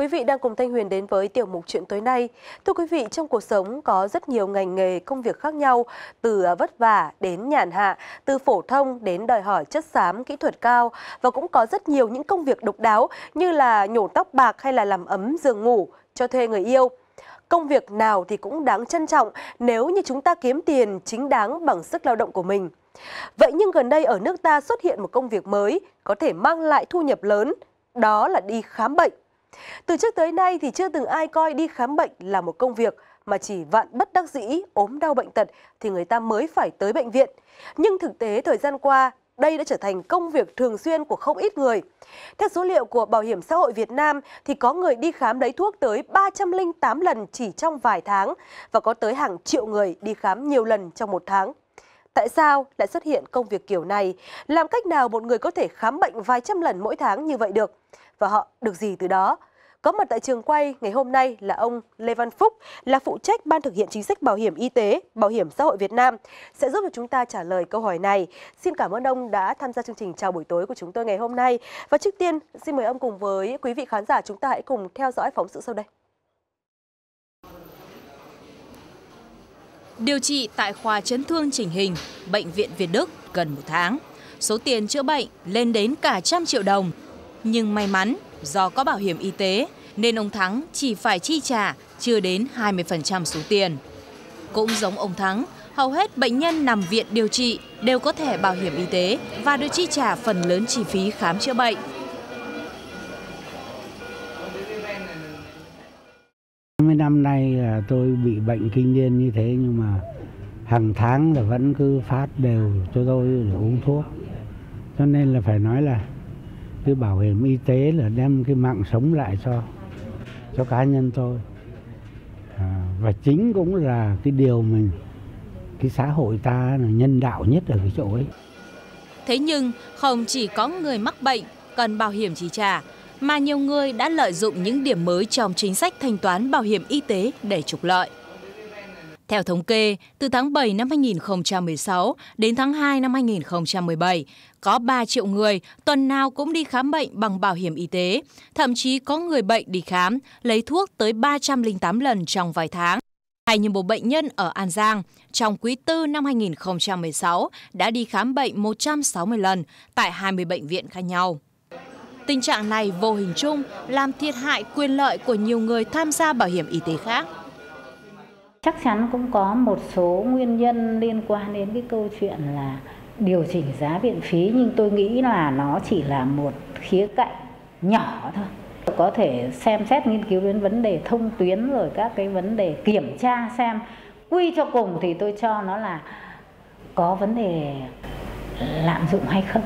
Quý vị đang cùng Thanh Huyền đến với tiểu mục chuyện tối nay. Thưa quý vị, trong cuộc sống có rất nhiều ngành nghề, công việc khác nhau, từ à, vất vả đến nhàn hạ, từ phổ thông đến đòi hỏi chất xám, kỹ thuật cao và cũng có rất nhiều những công việc độc đáo như là nhổ tóc bạc hay là làm ấm giường ngủ cho thuê người yêu. Công việc nào thì cũng đáng trân trọng nếu như chúng ta kiếm tiền chính đáng bằng sức lao động của mình. Vậy nhưng gần đây ở nước ta xuất hiện một công việc mới có thể mang lại thu nhập lớn, đó là đi khám bệnh. Từ trước tới nay thì chưa từng ai coi đi khám bệnh là một công việc mà chỉ vạn bất đắc dĩ, ốm đau bệnh tật thì người ta mới phải tới bệnh viện. Nhưng thực tế thời gian qua, đây đã trở thành công việc thường xuyên của không ít người. Theo số liệu của Bảo hiểm xã hội Việt Nam thì có người đi khám lấy thuốc tới 308 lần chỉ trong vài tháng và có tới hàng triệu người đi khám nhiều lần trong một tháng. Tại sao lại xuất hiện công việc kiểu này? Làm cách nào một người có thể khám bệnh vài trăm lần mỗi tháng như vậy được? và họ được gì từ đó. Có mặt tại trường quay ngày hôm nay là ông Lê Văn Phúc, là phụ trách Ban thực hiện chính sách bảo hiểm y tế, bảo hiểm xã hội Việt Nam, sẽ giúp cho chúng ta trả lời câu hỏi này. Xin cảm ơn ông đã tham gia chương trình chào buổi tối của chúng tôi ngày hôm nay. Và trước tiên, xin mời ông cùng với quý vị khán giả chúng ta hãy cùng theo dõi phóng sự sau đây. Điều trị tại khoa chấn thương chỉnh hình, Bệnh viện Việt Đức gần một tháng. Số tiền chữa bệnh lên đến cả trăm triệu đồng nhưng may mắn, do có bảo hiểm y tế nên ông Thắng chỉ phải chi trả chưa đến 20% số tiền. Cũng giống ông Thắng, hầu hết bệnh nhân nằm viện điều trị đều có thẻ bảo hiểm y tế và được chi trả phần lớn chi phí khám chữa bệnh. Mấy năm nay là tôi bị bệnh kinh niên như thế nhưng mà hàng tháng là vẫn cứ phát đều cho tôi để uống thuốc. Cho nên là phải nói là cái bảo hiểm y tế là đem cái mạng sống lại cho cho cá nhân tôi à, và chính cũng là cái điều mình cái xã hội ta là nhân đạo nhất ở cái chỗ ấy thế nhưng không chỉ có người mắc bệnh cần bảo hiểm chi trả mà nhiều người đã lợi dụng những điểm mới trong chính sách thanh toán bảo hiểm y tế để trục lợi theo thống kê, từ tháng 7 năm 2016 đến tháng 2 năm 2017, có 3 triệu người tuần nào cũng đi khám bệnh bằng bảo hiểm y tế. Thậm chí có người bệnh đi khám, lấy thuốc tới 308 lần trong vài tháng. Hay như một bệnh nhân ở An Giang, trong quý 4 năm 2016 đã đi khám bệnh 160 lần tại 20 bệnh viện khác nhau. Tình trạng này vô hình chung làm thiệt hại quyền lợi của nhiều người tham gia bảo hiểm y tế khác. Chắc chắn cũng có một số nguyên nhân liên quan đến cái câu chuyện là điều chỉnh giá viện phí nhưng tôi nghĩ là nó chỉ là một khía cạnh nhỏ thôi có thể xem xét nghiên cứu đến vấn đề thông tuyến rồi các cái vấn đề kiểm tra xem quy cho cùng thì tôi cho nó là có vấn đề lạm dụng hay không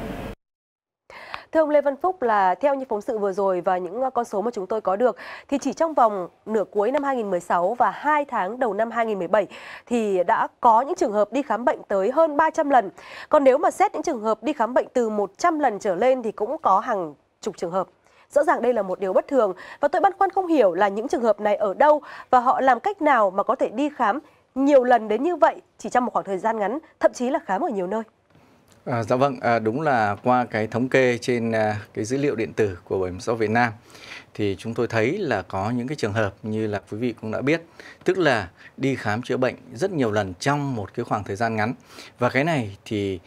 Thưa ông Lê Văn Phúc là theo như phóng sự vừa rồi và những ờ, con số mà chúng tôi có được thì chỉ trong vòng nửa cuối năm 2016 và 2 tháng đầu năm 2017 thì đã có những trường hợp đi khám bệnh tới hơn 300 lần. Còn nếu mà xét những trường hợp đi khám bệnh từ 100 lần trở lên thì cũng có hàng chục trường hợp. Rõ ràng đây là một điều bất thường và tôi băn khoăn không hiểu là những trường hợp này ở đâu và họ làm cách nào mà có thể đi khám nhiều lần đến như vậy chỉ trong một khoảng thời gian ngắn, thậm chí là khám ở nhiều nơi. À, dạ vâng, à, đúng là qua cái thống kê trên à, cái dữ liệu điện tử của Bảo hiểm xã hội Việt Nam thì chúng tôi thấy là có những cái trường hợp như là quý vị cũng đã biết, tức là đi khám chữa bệnh rất nhiều lần trong một cái khoảng thời gian ngắn. Và cái này thì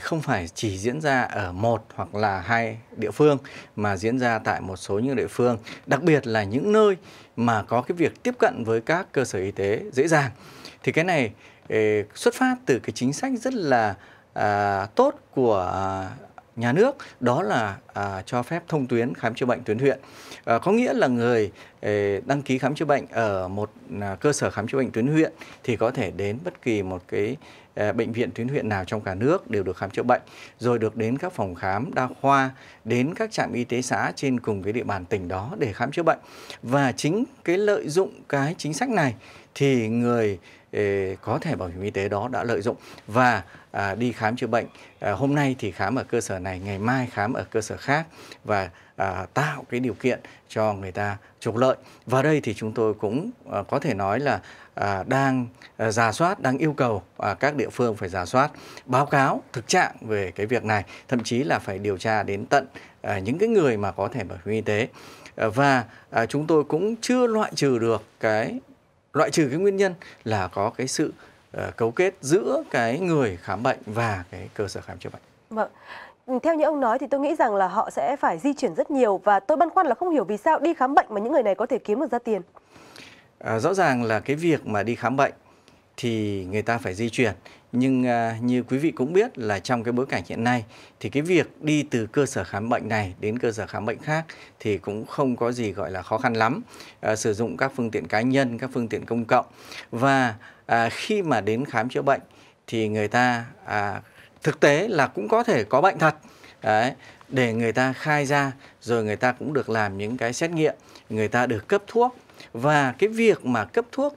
không phải chỉ diễn ra ở một hoặc là hai địa phương mà diễn ra tại một số những địa phương, đặc biệt là những nơi mà có cái việc tiếp cận với các cơ sở y tế dễ dàng. Thì cái này xuất phát từ cái chính sách rất là À, tốt của à, nhà nước đó là à, cho phép thông tuyến khám chữa bệnh tuyến huyện à, có nghĩa là người ê, à, đăng ký khám chữa bệnh ở một à, cơ sở khám chữa bệnh tuyến huyện thì có thể đến bất kỳ một cái à, bệnh viện tuyến huyện nào trong cả nước đều được khám chữa bệnh rồi được đến các phòng khám đa khoa đến các trạm y tế xã trên cùng cái địa bàn tỉnh đó để khám chữa bệnh và chính cái lợi dụng cái chính sách này thì người có thể bảo hiểm y tế đó đã lợi dụng và à, đi khám chữa bệnh à, hôm nay thì khám ở cơ sở này ngày mai khám ở cơ sở khác và à, tạo cái điều kiện cho người ta trục lợi và đây thì chúng tôi cũng à, có thể nói là à, đang à, giả soát đang yêu cầu à, các địa phương phải giả soát báo cáo thực trạng về cái việc này thậm chí là phải điều tra đến tận à, những cái người mà có thể bảo hiểm y tế và à, chúng tôi cũng chưa loại trừ được cái loại trừ cái nguyên nhân là có cái sự uh, cấu kết giữa cái người khám bệnh và cái cơ sở khám chữa bệnh. Vâng. Ừ, theo như ông nói thì tôi nghĩ rằng là họ sẽ phải di chuyển rất nhiều và tôi băn khoăn là không hiểu vì sao đi khám bệnh mà những người này có thể kiếm được ra tiền. À, rõ ràng là cái việc mà đi khám bệnh thì người ta phải di chuyển nhưng uh, như quý vị cũng biết là trong cái bối cảnh hiện nay thì cái việc đi từ cơ sở khám bệnh này đến cơ sở khám bệnh khác thì cũng không có gì gọi là khó khăn lắm uh, sử dụng các phương tiện cá nhân các phương tiện công cộng và uh, khi mà đến khám chữa bệnh thì người ta uh, thực tế là cũng có thể có bệnh thật Đấy, để người ta khai ra rồi người ta cũng được làm những cái xét nghiệm người ta được cấp thuốc và cái việc mà cấp thuốc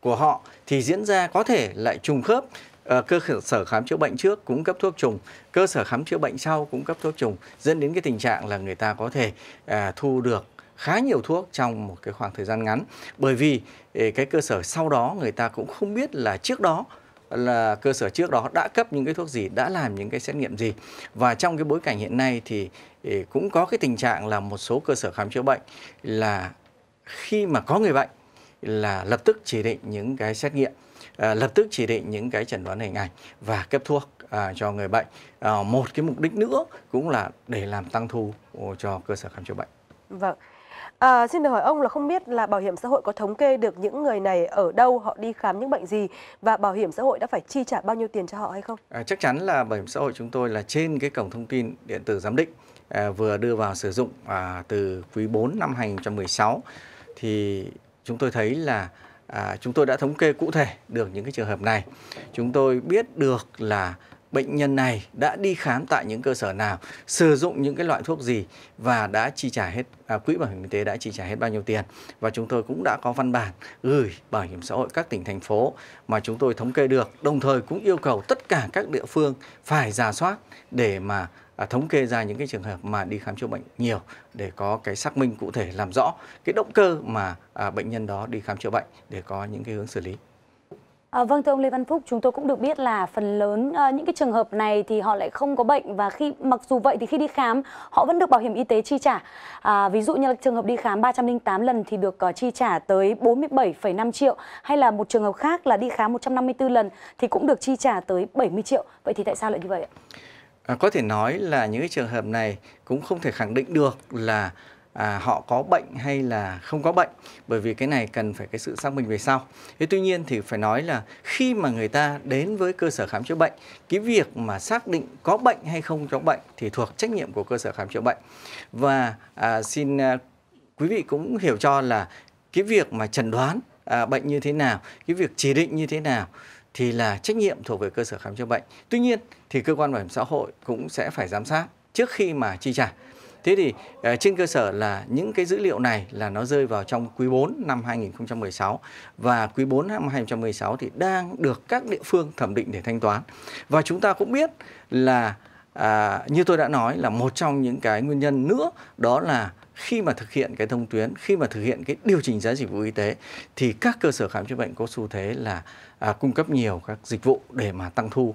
của họ thì diễn ra có thể lại trùng khớp ờ, cơ sở khám chữa bệnh trước cung cấp thuốc trùng cơ sở khám chữa bệnh sau cũng cấp thuốc trùng dẫn đến cái tình trạng là người ta có thể à, thu được khá nhiều thuốc trong một cái khoảng thời gian ngắn bởi vì ờ, cái cơ sở sau đó người ta cũng không biết là trước đó là cơ sở trước đó đã cấp những cái thuốc gì, đã làm những cái xét nghiệm gì. Và trong cái bối cảnh hiện nay thì ờ, cũng có cái tình trạng là một số cơ sở khám chữa bệnh là khi mà có người bệnh là lập tức chỉ định những cái xét nghiệm À, lập tức chỉ định những cái chẩn đoán hình ảnh và cấp thuốc à, cho người bệnh. À, một cái mục đích nữa cũng là để làm tăng thu ờ, cho cơ sở khám chữa bệnh. Vâng. À, xin được hỏi ông là không biết là bảo hiểm xã hội có thống kê được những người này ở đâu, họ đi khám những bệnh gì và bảo hiểm xã hội đã phải chi trả bao nhiêu tiền cho họ hay không? À, chắc chắn là bảo hiểm xã hội chúng tôi là trên cái cổng thông tin điện tử giám định à, vừa đưa vào sử dụng à, từ quý 4 năm 2016 thì chúng tôi thấy là à, chúng tôi đã thống kê cụ thể được những cái trường hợp này. Chúng tôi biết được là bệnh nhân này đã đi khám tại những cơ sở nào, sử dụng những cái loại thuốc gì và đã chi trả hết à, quỹ bảo hiểm y tế đã chi trả hết bao nhiêu tiền và chúng tôi cũng đã có văn bản gửi bảo hiểm xã hội các tỉnh thành phố mà chúng tôi thống kê được. Đồng thời cũng yêu cầu tất cả các địa phương phải giả soát để mà À, thống kê ra những cái trường hợp mà đi khám chữa bệnh nhiều để có cái xác minh cụ thể làm rõ cái động cơ mà à, bệnh nhân đó đi khám chữa bệnh để có những cái hướng xử lý. À, vâng thưa ông Lê Văn Phúc, chúng tôi cũng được biết là phần lớn à, những cái trường hợp này thì họ lại không có bệnh và khi mặc dù vậy thì khi đi khám họ vẫn được bảo hiểm y tế chi trả. À, ví dụ như là trường hợp đi khám 308 lần thì được uh, chi trả tới 47,5 triệu hay là một trường hợp khác là đi khám 154 lần thì cũng được chi trả tới 70 triệu. Vậy thì tại sao lại như vậy ạ? à, có thể nói là những cái trường hợp này cũng không thể khẳng định được là à, họ có bệnh hay là không có bệnh bởi vì cái này cần phải cái sự xác minh về sau thế tuy nhiên thì phải nói là khi mà người ta đến với cơ sở khám chữa bệnh cái việc mà xác định có bệnh hay không có bệnh thì thuộc trách nhiệm của cơ sở khám chữa bệnh và à, xin à, quý vị cũng hiểu cho là cái việc mà chẩn đoán à, bệnh như thế nào cái việc chỉ định như thế nào thì là trách nhiệm thuộc về cơ sở khám chữa bệnh. Tuy nhiên thì cơ quan bảo hiểm xã hội cũng sẽ phải giám sát trước khi mà chi trả. Thế thì ờ, trên cơ sở là những cái dữ liệu này là nó rơi vào trong quý 4 năm 2016 và quý 4 năm 2016 thì đang được các địa phương thẩm định để thanh toán. Và chúng ta cũng biết là à, như tôi đã nói là một trong những cái nguyên nhân nữa đó là khi mà thực hiện cái thông tuyến khi mà thực hiện cái điều chỉnh giá dịch vụ y tế thì các cơ sở khám chữa bệnh có xu thế là à, cung cấp nhiều các dịch vụ để mà tăng thu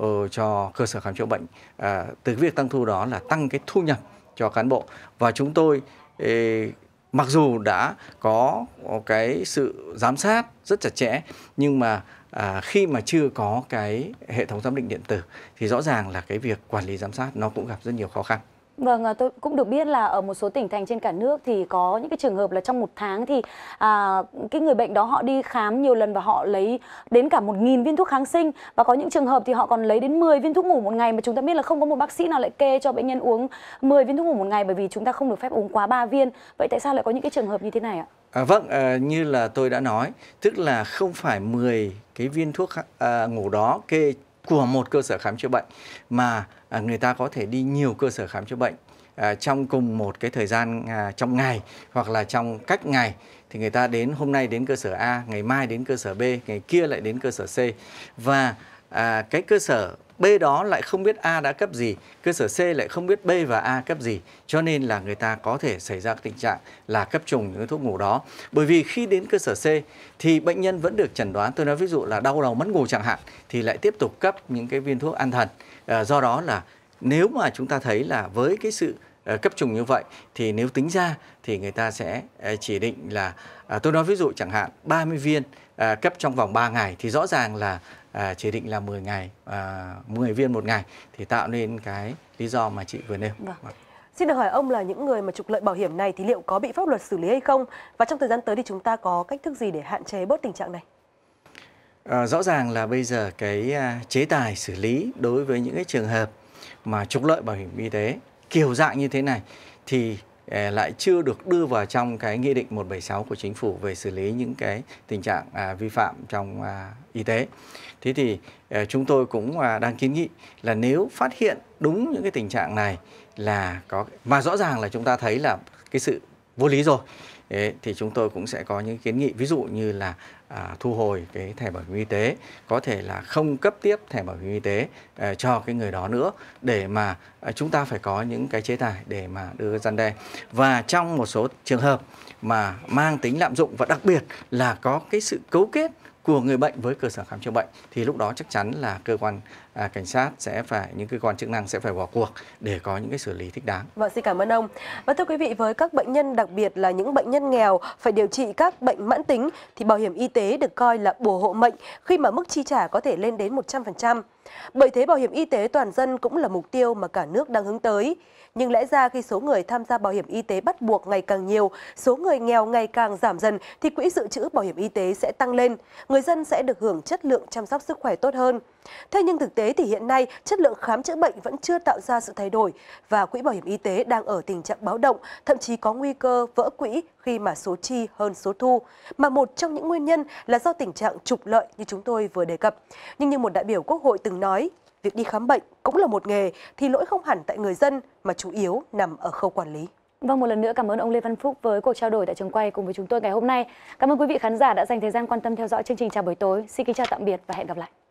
uh, cho cơ sở khám chữa bệnh à, từ việc tăng thu đó là tăng cái thu nhập cho cán bộ và chúng tôi eh, mặc dù đã có cái sự giám sát rất chặt chẽ nhưng mà à, khi mà chưa có cái hệ thống giám định điện tử thì rõ ràng là cái việc quản lý giám sát nó cũng gặp rất nhiều khó khăn Vâng, à, tôi cũng được biết là ở một số tỉnh thành trên cả nước thì có những cái trường hợp là trong một tháng thì à, cái người bệnh đó họ đi khám nhiều lần và họ lấy đến cả 1.000 viên thuốc kháng sinh và có những trường hợp thì họ còn lấy đến 10 viên thuốc ngủ một ngày mà chúng ta biết là không có một bác sĩ nào lại kê cho bệnh nhân uống 10 viên thuốc ngủ một ngày bởi vì chúng ta không được phép uống quá 3 viên. Vậy tại sao lại có những cái trường hợp như thế này ạ? À, vâng, à, như là tôi đã nói, tức là không phải 10 cái viên thuốc à, ngủ đó kê của một cơ sở khám chữa bệnh mà à, người ta có thể đi nhiều cơ sở khám chữa bệnh à, trong cùng một cái thời gian à, trong ngày hoặc là trong cách ngày thì người ta đến hôm nay đến cơ sở A, ngày mai đến cơ sở B, ngày kia lại đến cơ sở C và cái cơ sở B đó lại không biết A đã cấp gì, cơ sở C lại không biết B và A cấp gì, cho nên là người ta có thể xảy ra tình trạng là cấp trùng những thuốc ngủ đó. Bởi vì khi đến cơ sở C thì bệnh nhân vẫn được chẩn đoán, tôi nói ví dụ là đau đầu mất ngủ chẳng hạn thì lại tiếp tục cấp những cái viên thuốc an thần. Ờ, do đó là nếu mà chúng ta thấy là với cái sự ờ, cấp trùng như vậy thì nếu tính ra thì người ta sẽ ờ, chỉ định là à, tôi nói ví dụ chẳng hạn 30 viên cấp trong vòng 3 ngày thì rõ ràng là à, chỉ định là 10 ngày à, 10 viên một ngày thì tạo nên cái lý do mà chị vừa nêu. Vâng. vâng. Xin được hỏi ông là những người mà trục lợi bảo hiểm này thì liệu có bị pháp luật xử lý hay không và trong thời gian tới thì chúng ta có cách thức gì để hạn chế bớt tình trạng này? À, rõ ràng là bây giờ cái à, chế tài xử lý đối với những cái trường hợp mà trục lợi bảo hiểm y tế kiểu dạng như thế này thì Ờ, lại chưa được đưa vào trong cái nghị định 176 của chính phủ về xử lý những cái tình trạng à, vi phạm trong à, y tế. Thế thì à, chúng tôi cũng à, đang kiến nghị là nếu phát hiện đúng những cái tình trạng này là có mà rõ ràng là chúng ta thấy là cái sự vô lý rồi thì chúng tôi cũng sẽ có những kiến nghị ví dụ như là à, thu hồi cái thẻ bảo hiểm y tế có thể là không cấp tiếp thẻ bảo hiểm y tế à, cho cái người đó nữa để mà à, chúng ta phải có những cái chế tài để mà đưa gian đe và trong một số trường hợp mà mang tính lạm dụng và đặc biệt là có cái sự cấu kết của người bệnh với cơ sở khám chữa bệnh thì lúc đó chắc chắn là cơ quan à, cảnh sát sẽ phải những cơ quan chức năng sẽ phải vào cuộc để có những cái xử lý thích đáng. Vâng xin cảm ơn ông. Và thưa quý vị với các bệnh nhân đặc biệt là những bệnh nhân nghèo phải điều trị các bệnh mãn tính thì bảo hiểm y tế được coi là bổ hộ mệnh khi mà mức chi trả có thể lên đến 100%. Bởi thế bảo hiểm y tế toàn dân cũng là mục tiêu mà cả nước đang hướng tới. Nhưng lẽ ra khi số người tham gia bảo hiểm y tế bắt buộc ngày càng nhiều, số người nghèo ngày càng giảm dần thì quỹ dự trữ bảo hiểm y tế sẽ tăng lên, người dân sẽ được hưởng chất lượng chăm sóc sức khỏe tốt hơn. Thế nhưng thực tế thì hiện nay chất lượng khám chữa bệnh vẫn chưa tạo ra sự thay đổi và quỹ bảo hiểm y tế đang ở tình trạng báo động, thậm chí có nguy cơ vỡ quỹ khi mà số chi hơn số thu, mà một trong những nguyên nhân là do tình trạng trục lợi như chúng tôi vừa đề cập. Nhưng như một đại biểu Quốc hội từng thường nói, việc đi khám bệnh cũng là một nghề thì lỗi không hẳn tại người dân mà chủ yếu nằm ở khâu quản lý. Vâng, một lần nữa cảm ơn ông Lê Văn Phúc với cuộc trao đổi tại trường quay cùng với chúng tôi ngày hôm nay. Cảm ơn quý vị khán giả đã dành thời gian quan tâm theo dõi chương trình Chào Buổi Tối. Xin kính chào tạm biệt và hẹn gặp lại.